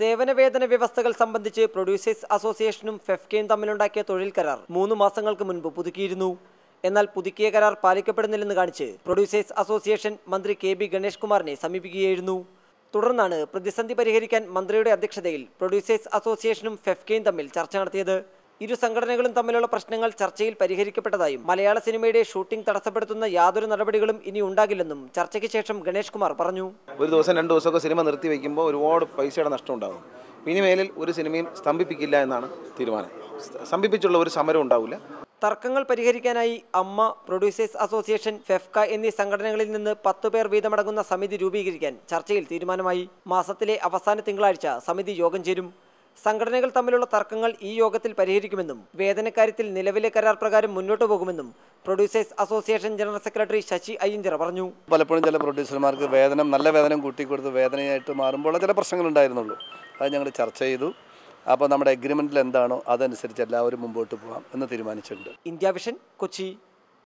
സേവന വേതന വ്യവസ്ഥകൾ സംബന്ധിച്ച് പ്രൊഡ്യൂസേഴ്സ് അസോസിയേഷനും ഫെഫ്കെയും തമ്മിലുണ്ടാക്കിയ തൊഴിൽ കരാർ മൂന്ന് മാസങ്ങൾക്ക് മുൻപ് പുതുക്കിയിരുന്നു എന്നാൽ പുതുക്കിയ കരാർ പാലിക്കപ്പെടുന്നില്ലെന്ന് കാണിച്ച് പ്രൊഡ്യൂസേഴ്സ് അസോസിയേഷൻ മന്ത്രി കെ ബി ഗണേഷ് കുമാറിനെ സമീപിക്കുകയായിരുന്നു തുടർന്നാണ് പ്രതിസന്ധി പരിഹരിക്കാൻ മന്ത്രിയുടെ അധ്യക്ഷതയിൽ പ്രൊഡ്യൂസേഴ്സ് അസോസിയേഷനും ഫെഫ്കെയും തമ്മിൽ ചർച്ച നടത്തിയത് ഇരു സംഘടനകളും തമ്മിലുള്ള പ്രശ്നങ്ങൾ ചർച്ചയിൽ പരിഹരിക്കപ്പെട്ടതായും മലയാള സിനിമയുടെ ഷൂട്ടിംഗ് തടസ്സപ്പെടുത്തുന്ന യാതൊരു നടപടികളും ഇനി ഉണ്ടാകില്ലെന്നും ചർച്ചയ്ക്ക് ശേഷം ഗണേഷ് കുമാർ പറഞ്ഞു ഒരു ദിവസം രണ്ട് ദിവസമൊക്കെ സിനിമ നിർത്തി വയ്ക്കുമ്പോൾ ഒരുപാട് പൈസയുടെ നഷ്ടം ഉണ്ടാകും ഇനിമേലിൽ ഒരു സിനിമയും സ്തംഭിപ്പിക്കില്ല എന്നാണ് തീരുമാനം സ്തംഭിപ്പിച്ചുള്ള ഒരു സമരം ഉണ്ടാവില്ല തർക്കങ്ങൾ പരിഹരിക്കാനായി അമ്മ പ്രൊഡ്യൂസേഴ്സ് അസോസിയേഷൻ ഫെഫ്ക എന്നീ സംഘടനകളിൽ നിന്ന് പത്തു പേർ വീതമടങ്ങുന്ന സമിതി രൂപീകരിക്കാൻ ചർച്ചയിൽ തീരുമാനമായി മാസത്തിലെ അവസാന തിങ്കളാഴ്ച സമിതി യോഗം ചേരും സംഘടനകൾ തമ്മിലുള്ള തർക്കങ്ങൾ ഈ യോഗത്തിൽ പരിഹരിക്കുമെന്നും വേതനക്കാര്യത്തിൽ നിലവിലെ കരാർ പ്രകാരം മുന്നോട്ട് പോകുമെന്നും producers association general secretary Sasi Ayyanchira പറഞ്ഞു പലപ്പോഴും ചില പ്രൊഡ്യൂസർമാർക്ക് വേതനം നല്ല വേതനം കൂട്ടിക്കൊടുത്ത് വേദനയായിട്ട് മാറുമ്പോൾ ചില പ്രശ്നങ്ങൾ ഉണ്ടായിരുന്നുള്ളൂ അത് ഞങ്ങൾ ചർച്ച ചെയ്തു അപ്പോൾ നമ്മുടെ അഗ്രിമെൻറ്റിൽ എന്താണോ അതനുസരിച്ച് എല്ലാവരും മുമ്പോട്ട് പോകാം എന്ന് തീരുമാനിച്ചിട്ടുണ്ട് ഇന്ത്യ വിഷൻ കൊച്ചി